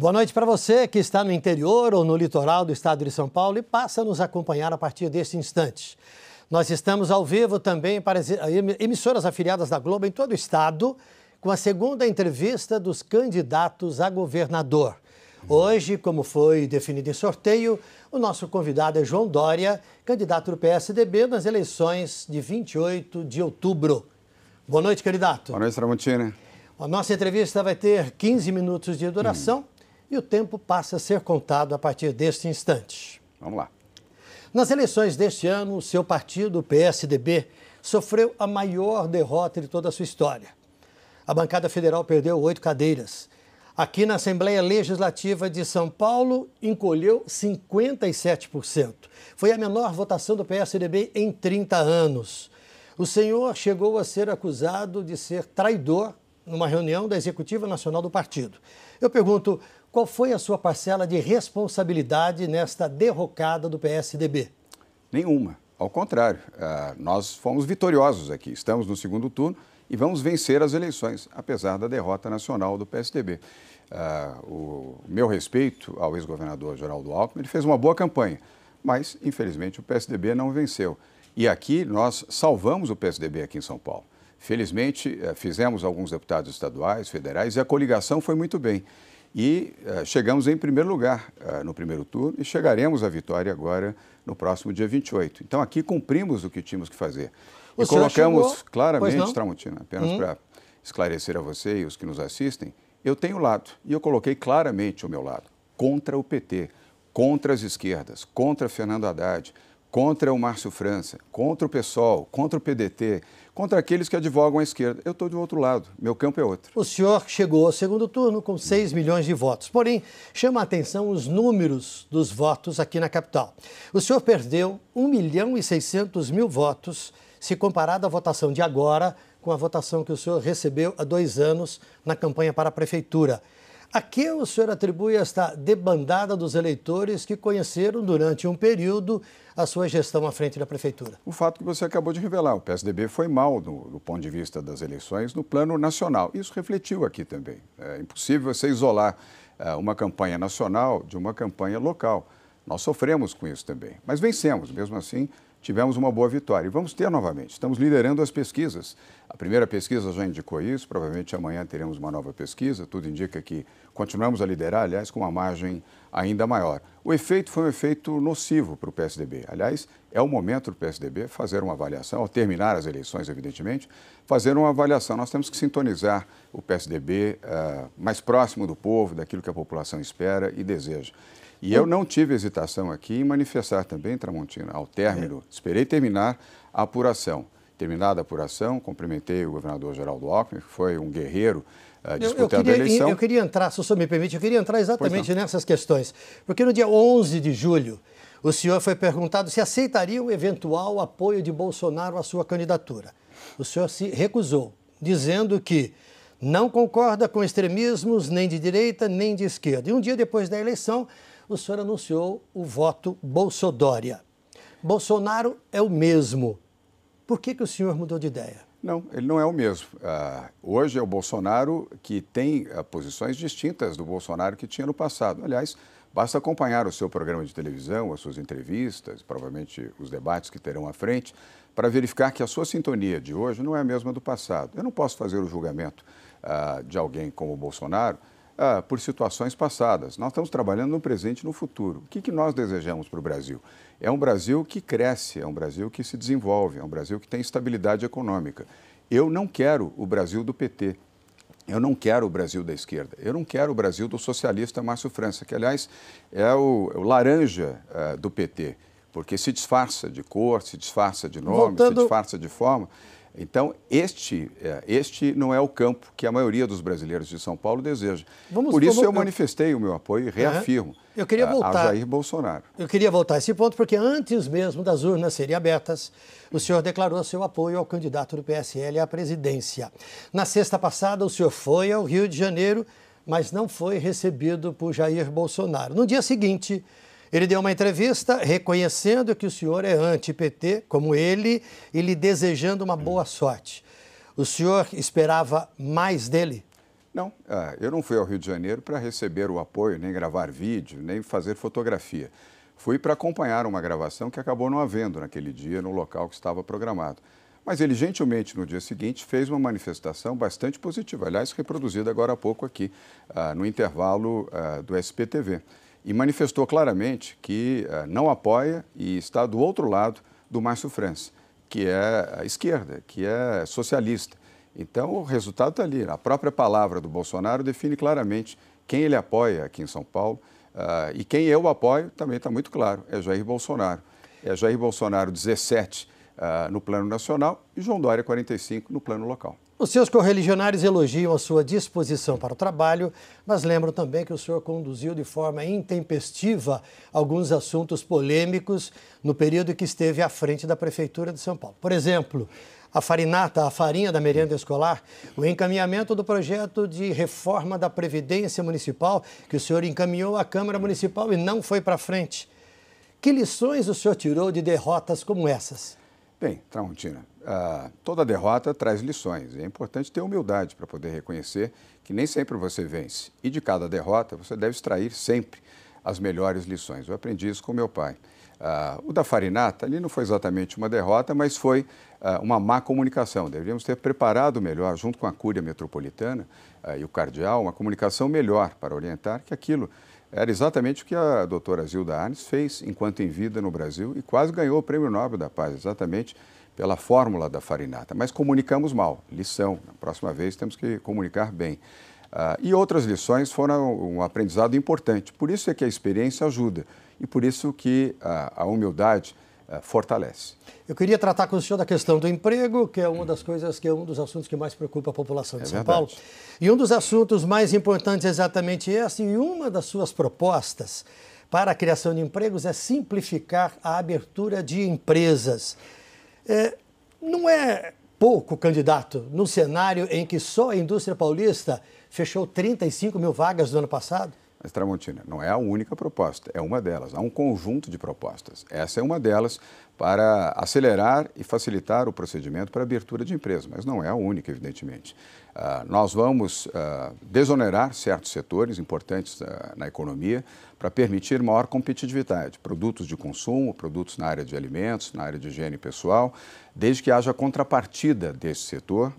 Boa noite para você que está no interior ou no litoral do estado de São Paulo e passa a nos acompanhar a partir deste instante. Nós estamos ao vivo também para emissoras afiliadas da Globo em todo o estado, com a segunda entrevista dos candidatos a governador. Hoje, como foi definido em sorteio, o nosso convidado é João Dória, candidato do PSDB nas eleições de 28 de outubro. Boa noite, candidato. Boa noite, Tramontina. A nossa entrevista vai ter 15 minutos de duração. Hum. E o tempo passa a ser contado a partir deste instante. Vamos lá. Nas eleições deste ano, o seu partido, o PSDB, sofreu a maior derrota de toda a sua história. A bancada federal perdeu oito cadeiras. Aqui na Assembleia Legislativa de São Paulo, encolheu 57%. Foi a menor votação do PSDB em 30 anos. O senhor chegou a ser acusado de ser traidor numa reunião da Executiva Nacional do partido. Eu pergunto, qual foi a sua parcela de responsabilidade nesta derrocada do PSDB? Nenhuma. Ao contrário, ah, nós fomos vitoriosos aqui. Estamos no segundo turno e vamos vencer as eleições, apesar da derrota nacional do PSDB. Ah, o meu respeito ao ex-governador Geraldo Alckmin, ele fez uma boa campanha, mas infelizmente o PSDB não venceu. E aqui nós salvamos o PSDB aqui em São Paulo. Felizmente, eh, fizemos alguns deputados estaduais, federais, e a coligação foi muito bem. E uh, chegamos em primeiro lugar uh, no primeiro turno e chegaremos à vitória agora no próximo dia 28. Então aqui cumprimos o que tínhamos que fazer. O e colocamos chegou... claramente, Tramontina, apenas hum. para esclarecer a você e os que nos assistem, eu tenho lado e eu coloquei claramente o meu lado contra o PT, contra as esquerdas, contra Fernando Haddad, contra o Márcio França, contra o PSOL, contra o PDT, contra aqueles que advogam à esquerda. Eu estou do outro lado, meu campo é outro. O senhor chegou ao segundo turno com 6 milhões de votos. Porém, chama a atenção os números dos votos aqui na capital. O senhor perdeu 1 milhão e 600 mil votos se comparado à votação de agora com a votação que o senhor recebeu há dois anos na campanha para a prefeitura. A que o senhor atribui esta debandada dos eleitores que conheceram durante um período a sua gestão à frente da prefeitura? O fato que você acabou de revelar, o PSDB foi mal do, do ponto de vista das eleições no plano nacional. Isso refletiu aqui também. É impossível você isolar é, uma campanha nacional de uma campanha local. Nós sofremos com isso também, mas vencemos. Mesmo assim, tivemos uma boa vitória. E vamos ter novamente. Estamos liderando as pesquisas. A primeira pesquisa já indicou isso, provavelmente amanhã teremos uma nova pesquisa. Tudo indica que continuamos a liderar, aliás, com uma margem ainda maior. O efeito foi um efeito nocivo para o PSDB. Aliás, é o momento do PSDB fazer uma avaliação, ao terminar as eleições, evidentemente, fazer uma avaliação. Nós temos que sintonizar o PSDB uh, eh, mais próximo do povo, daquilo que a população espera e deseja. E eu não tive hesitação aqui em manifestar também, Tramontina, ao término, é. esperei terminar a apuração. Terminada a apuração, cumprimentei o governador Geraldo Alckmin, que foi um guerreiro uh, eh, disputando eu, eu queria, a eleição. Eu queria entrar, se o senhor me permite, eu queria entrar exatamente nessas questões. Porque no dia 11 de julho, o senhor foi perguntado se aceitaria o eventual apoio de Bolsonaro à sua candidatura. O senhor se recusou, dizendo que não concorda com extremismos nem de direita nem de esquerda. E um dia depois da eleição, o senhor anunciou o voto Bolsodória. Bolsonaro é o mesmo. Por que, que o senhor mudou de ideia? Não, ele não é o mesmo. Uh, hoje é o Bolsonaro que tem uh, posições distintas do Bolsonaro que tinha no passado. Aliás, basta acompanhar o seu programa de televisão, as suas entrevistas, provavelmente os debates que terão à frente, para verificar que a sua sintonia de hoje não é a mesma do passado. Eu não posso fazer o julgamento uh, de alguém como o Bolsonaro ah, por situações passadas. Nós estamos trabalhando no presente e no futuro. O que, que nós desejamos para o Brasil? É um Brasil que cresce, é um Brasil que se desenvolve, é um Brasil que tem estabilidade econômica. Eu não quero o Brasil do PT. Eu não quero o Brasil da esquerda. Eu não quero o Brasil do socialista Márcio França, que, aliás, é o, o laranja ah, do PT, porque se disfarça de cor, se disfarça de nome, Voltando... se disfarça de forma. Então, este, é, este não é o campo que a maioria dos brasileiros de São Paulo deseja. Vamos, Por isso vamos... eu manifestei o meu apoio e reafirmo eu queria voltar, a Jair Bolsonaro. Eu queria voltar a esse ponto, porque antes mesmo das urnas serem abertas, o senhor declarou seu apoio ao candidato do PSL à presidência. Na sexta passada, o senhor foi ao Rio de Janeiro, mas não foi recebido por Jair Bolsonaro. No dia seguinte ele deu uma entrevista reconhecendo que o senhor é anti-PT, como ele, e lhe desejando uma boa sorte. O senhor esperava mais dele? Não, ah, eu não fui ao Rio de Janeiro para receber o apoio, nem gravar vídeo, nem fazer fotografia. Fui para acompanhar uma gravação que acabou não havendo naquele dia, no local que estava programado. Mas ele gentilmente, no dia seguinte, fez uma manifestação bastante positiva, aliás, reproduzida agora há pouco aqui, ah, no intervalo ah, do SPTV e manifestou claramente que eh, não apoia e está do outro lado do Márcio França, que é a esquerda, que é socialista. Então, o resultado está ali. A própria palavra do Bolsonaro define claramente quem ele apoia aqui em São Paulo uh, e quem eu apoio também está muito claro: é Jair Bolsonaro. É Jair Bolsonaro 17 uh, eh, no plano nacional e João Dória 45 no plano local. Os seus correligionários elogiam a sua disposição para o trabalho, mas lembram também que o senhor conduziu de forma intempestiva alguns assuntos polêmicos no período que esteve à frente da Prefeitura de São Paulo. Por exemplo, a farinata, a farinha da merenda escolar, o encaminhamento do projeto de reforma da Previdência Municipal, que o senhor encaminhou à Câmara Municipal e não foi para frente. Que lições o senhor tirou de derrotas como essas? Bem, Tramontina, ah, toda derrota traz lições. É importante ter humildade para poder reconhecer que nem sempre você vence. E de cada derrota você deve extrair sempre as melhores lições. Eu aprendi isso com meu pai. Ah, o da Farinata ali não foi exatamente uma derrota, mas foi ah, uma má comunicação. Deveríamos ter preparado melhor, junto com a Cúria Metropolitana e o Cardeal, uma comunicação melhor para orientar que aquilo era exatamente o que a doutora Zilda Arnes fez enquanto em vida no Brasil e quase ganhou o Prêmio Nobel da Paz, exatamente pela fórmula da farinata. Mas comunicamos mal, lição. Na próxima vez temos que comunicar bem. Ah, e outras lições foram um aprendizado importante. Por isso é que a experiência ajuda e por isso que a humildade é, fortalece. Eu queria tratar com o senhor da questão do emprego, que é uma das coisas que é um dos assuntos que mais preocupa a população de é São verdade. Paulo. E um dos assuntos mais importantes é exatamente esse, e uma das suas propostas para a criação de empregos é simplificar a abertura de empresas. É, não é pouco candidato no cenário em que só a indústria paulista fechou 35 mil vagas no ano passado? Mas Tramontina não é a única proposta, é uma delas. Há um conjunto de propostas. Essa é uma delas para acelerar e facilitar o procedimento para abertura de empresa, mas não é a única, evidentemente. Uh, nós vamos uh, desonerar certos setores importantes uh, na economia para permitir maior competitividade. Produtos de consumo, produtos na área de alimentos, na área de higiene pessoal, desde que haja contrapartida desse setor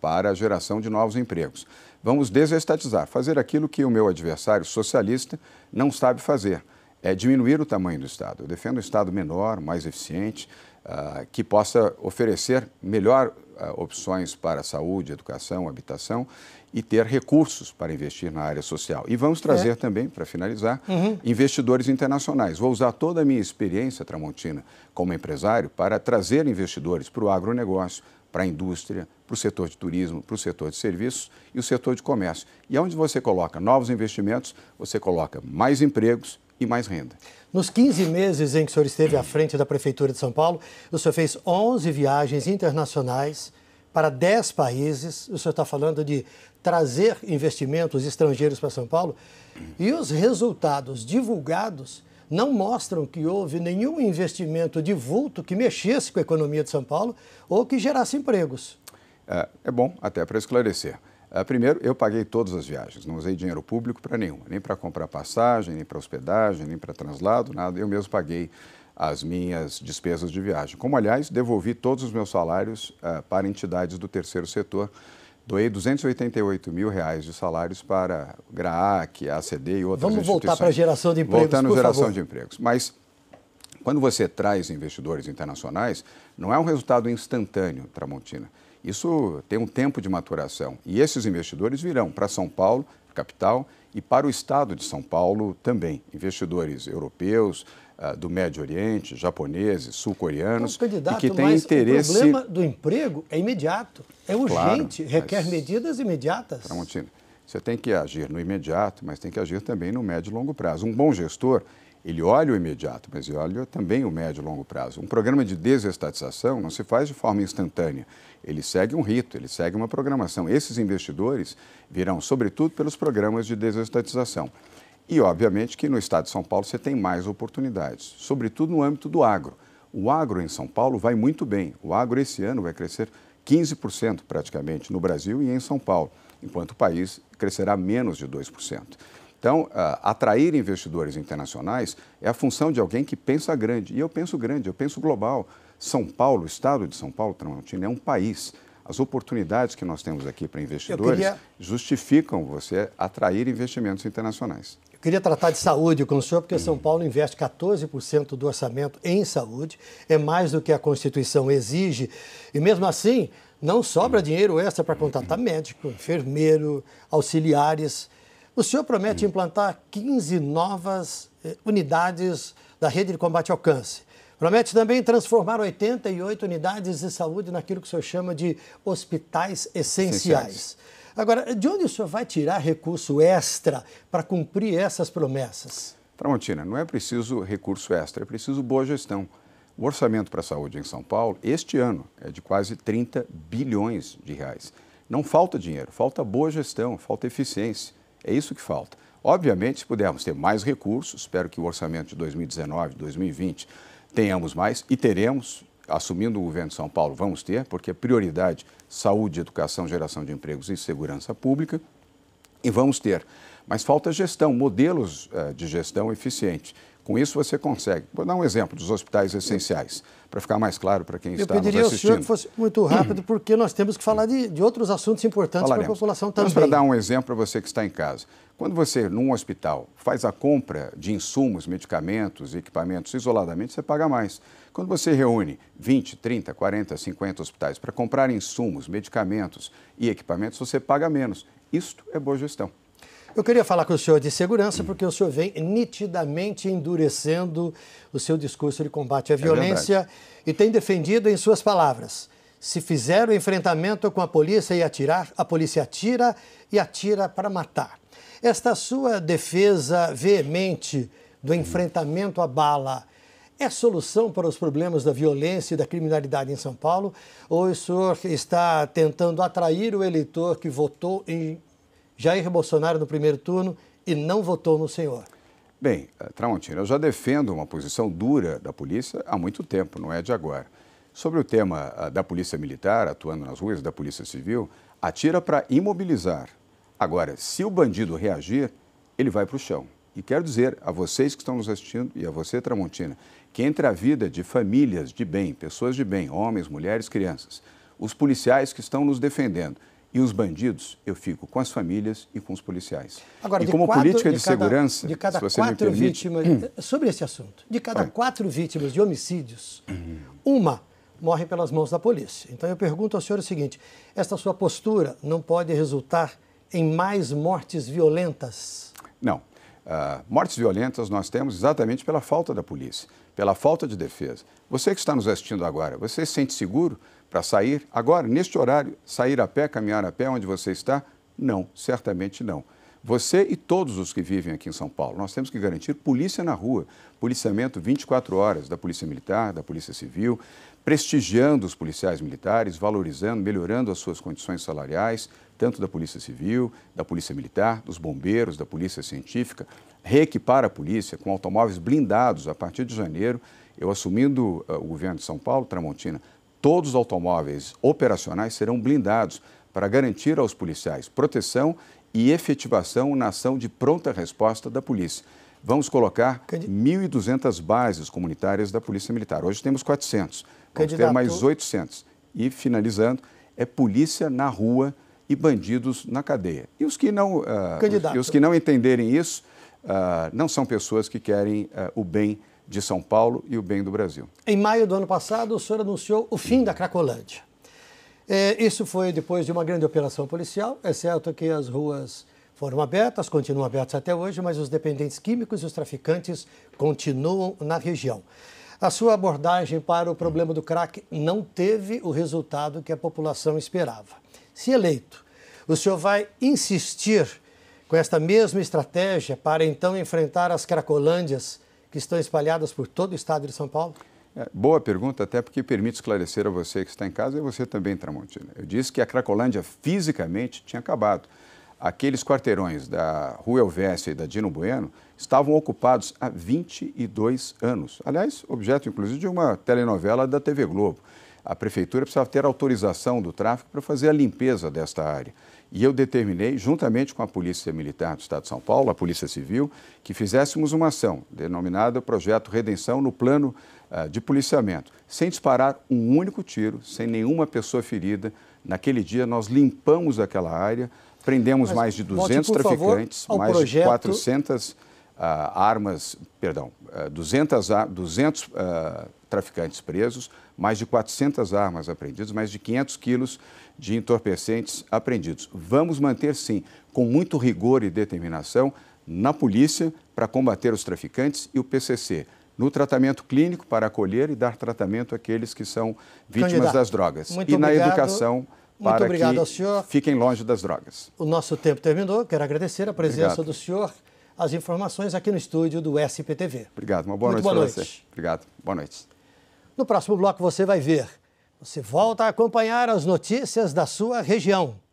para a geração de novos empregos. Vamos desestatizar, fazer aquilo que o meu adversário socialista não sabe fazer, é diminuir o tamanho do Estado. Eu defendo um Estado menor, mais eficiente, uh, que possa oferecer melhor uh, opções para saúde, educação, habitação e ter recursos para investir na área social. E vamos é. trazer é. também, para finalizar, uhum. investidores internacionais. Vou usar toda a minha experiência, Tramontina, como empresário, para trazer investidores para o agronegócio, para a indústria, para o setor de turismo, para o setor de serviços e o setor de comércio. E onde você coloca novos investimentos, você coloca mais empregos e mais renda. Nos 15 meses em que o senhor esteve à frente da Prefeitura de São Paulo, o senhor fez 11 viagens internacionais para 10 países. O senhor está falando de trazer investimentos estrangeiros para São Paulo. E os resultados divulgados não mostram que houve nenhum investimento de vulto que mexesse com a economia de São Paulo ou que gerasse empregos. É, é bom até para esclarecer. É, primeiro, eu paguei todas as viagens, não usei dinheiro público para nenhuma, nem para comprar passagem, nem para hospedagem, nem para translado, nada. Eu mesmo paguei as minhas despesas de viagem. Como, aliás, devolvi todos os meus salários é, para entidades do terceiro setor. Doei 288 mil reais de salários para GRAAC, ACD e outras Vamos instituições. Vamos voltar para a geração de empregos, Voltando à geração favor. de empregos. Mas, quando você traz investidores internacionais, não é um resultado instantâneo, Tramontina isso tem um tempo de maturação e esses investidores virão para São Paulo, capital, e para o estado de São Paulo também. Investidores europeus, ah, do Médio Oriente, japoneses, sul-coreanos, então, e que têm interesse. O problema do emprego é imediato, é urgente, claro, requer medidas imediatas. Tramontina, você tem que agir no imediato, mas tem que agir também no médio e longo prazo. Um bom gestor, ele olha o imediato, mas ele olha também o médio e longo prazo. Um programa de desestatização não se faz de forma instantânea. Ele segue um rito, ele segue uma programação. Esses investidores virão, sobretudo, pelos programas de desestatização. E, obviamente, que no estado de São Paulo você tem mais oportunidades, sobretudo no âmbito do agro. O agro em São Paulo vai muito bem. O agro esse ano vai crescer 15% praticamente no Brasil e em São Paulo, enquanto o país crescerá menos de 2%. Então, ah, atrair investidores internacionais é a função de alguém que pensa grande. E eu penso grande, eu penso global. São Paulo, o estado de São Paulo, Tramontina, é um país. As oportunidades que nós temos aqui para investidores queria... justificam você atrair investimentos internacionais. Eu queria tratar de saúde com o senhor, porque São Paulo investe 14% do orçamento em saúde, é mais do que a Constituição exige, e mesmo assim não sobra dinheiro extra para contratar médico, enfermeiro, auxiliares. O senhor promete implantar 15 novas eh, unidades da rede de combate ao câncer. Promete também transformar 88 unidades de saúde naquilo que o senhor chama de hospitais essenciais. essenciais. Agora, de onde o senhor vai tirar recurso extra para cumprir essas promessas? Tramontina, não é preciso recurso extra, é preciso boa gestão. O orçamento para a saúde em São Paulo, este ano, é de quase 30 bilhões de reais. Não falta dinheiro, falta boa gestão, falta eficiência. É isso que falta. Obviamente, se pudermos ter mais recursos, espero que o orçamento de 2019, 2020 tenhamos mais e teremos, assumindo o governo de São Paulo, vamos ter, porque é prioridade saúde, educação, geração de empregos e segurança pública, e vamos ter. Mas falta gestão, modelos eh, de gestão eficiente. Com isso você consegue. Vou dar um exemplo dos hospitais essenciais, para ficar mais claro para quem está nos assistindo. Eu pediria ao senhor que fosse muito rápido, porque nós temos que falar de, de outros assuntos importantes para a população também. Mas para dar um exemplo para você que está em casa. Quando você, num hospital, faz a compra de insumos, medicamentos, equipamentos isoladamente, você paga mais. Quando você reúne 20, 30, 40, 50 hospitais para comprar insumos, medicamentos e equipamentos, você paga menos. Isto é boa gestão. Eu queria falar com o senhor de segurança, porque o senhor vem nitidamente endurecendo o seu discurso de combate à é violência é e tem defendido em suas palavras. Se fizer o enfrentamento com a polícia e atirar, a polícia atira e atira para matar. Esta sua defesa veemente do enfrentamento à bala é solução para os problemas da violência e da criminalidade em São Paulo? Ou o senhor está tentando atrair o eleitor que votou em Jair Bolsonaro no primeiro turno e não votou no senhor? Bem, eh, Tramontina, eu já defendo uma posição dura da polícia há muito tempo, não é de agora. Sobre o tema ah, da polícia militar atuando nas ruas, da polícia civil, atira para imobilizar. Agora, se o bandido reagir, ele vai para o chão. E quero dizer a vocês que estão nos assistindo e a você, Tramontina, que entre a vida de famílias de bem, pessoas de bem, homens, mulheres, crianças, os policiais que estão nos defendendo e os bandidos, eu fico com as famílias e com os policiais. Agora, e como quatro, política de, de cada, segurança, de cada se você quatro me permite... vítimas, hum. sobre esse assunto, de cada quatro vítimas de homicídios, uma morre pelas mãos da polícia. Então eu pergunto ao senhor o seguinte: esta sua postura não pode resultar em mais mortes violentas? Não, ah, mortes violentas nós temos exatamente pela falta da polícia, pela falta de defesa. Você que está nos assistindo agora, você se sente seguro para sair agora, neste horário, sair a pé, caminhar a pé onde você está? Não, certamente não. Você e todos os que vivem aqui em São Paulo, nós temos que garantir polícia na rua, policiamento 24 horas da Polícia Militar, da Polícia Civil, prestigiando os policiais militares, valorizando, melhorando as suas condições salariais, tanto da Polícia Civil, da Polícia Militar, dos bombeiros, da Polícia Científica, reequipar a polícia com automóveis blindados a partir de janeiro. Eu assumindo uh, o governo de São Paulo, Tramontina, todos os automóveis operacionais serão blindados para garantir aos policiais proteção e efetivação na ação de pronta resposta da polícia. Vamos colocar 1.200 bases comunitárias da Polícia Militar. Hoje temos 400, vamos Candidato... ter mais 800. E, finalizando, é polícia na rua e bandidos na cadeia. E os que não, uh, os, que não entenderem isso uh, não são pessoas que querem uh, o bem de São Paulo e o bem do Brasil. Em maio do ano passado, o senhor anunciou o fim da Cracolândia. É, isso foi depois de uma grande operação policial. É certo que as ruas foram abertas, continuam abertas até hoje, mas os dependentes químicos e os traficantes continuam na região. A sua abordagem para o problema do crack não teve o resultado que a população esperava. Se eleito, o senhor vai insistir com esta mesma estratégia para então enfrentar as cracolândias que estão espalhadas por todo o estado de São Paulo? É, boa pergunta, até porque permite esclarecer a você que está em casa e você também, Tramontina. Eu disse que a Cracolândia fisicamente tinha acabado. Aqueles quarteirões da Rua Elvésia e da Dino Bueno estavam ocupados há 22 anos. Aliás, objeto inclusive de uma telenovela da TV Globo a prefeitura precisava ter autorização do tráfico para fazer a limpeza desta área. E eu determinei, juntamente com a Polícia Militar do Estado de São Paulo, a Polícia Civil, que fizéssemos uma ação denominada Projeto Redenção no Plano uh, de Policiamento, sem disparar um único tiro, sem nenhuma pessoa ferida. Naquele dia, nós limpamos aquela área, prendemos Mas, mais de 200 volte, traficantes, favor, mais projeto... de 400 uh, armas, perdão, uh, 200, 200 traficantes presos, mais de 400 armas apreendidas, mais de 500 quilos de entorpecentes apreendidos. Vamos manter, sim, com muito rigor e determinação, na polícia para combater os traficantes e o PCC. No tratamento clínico para acolher e dar tratamento àqueles que são vítimas Candidato. das drogas. Muito e obrigado. na educação para que fiquem longe das drogas. O nosso tempo terminou. Quero agradecer a presença obrigado. do senhor, as informações aqui no estúdio do SPTV. Obrigado. Uma boa Muito noite boa para noite. você. Obrigado. Boa noite. No próximo bloco você vai ver. Você volta a acompanhar as notícias da sua região.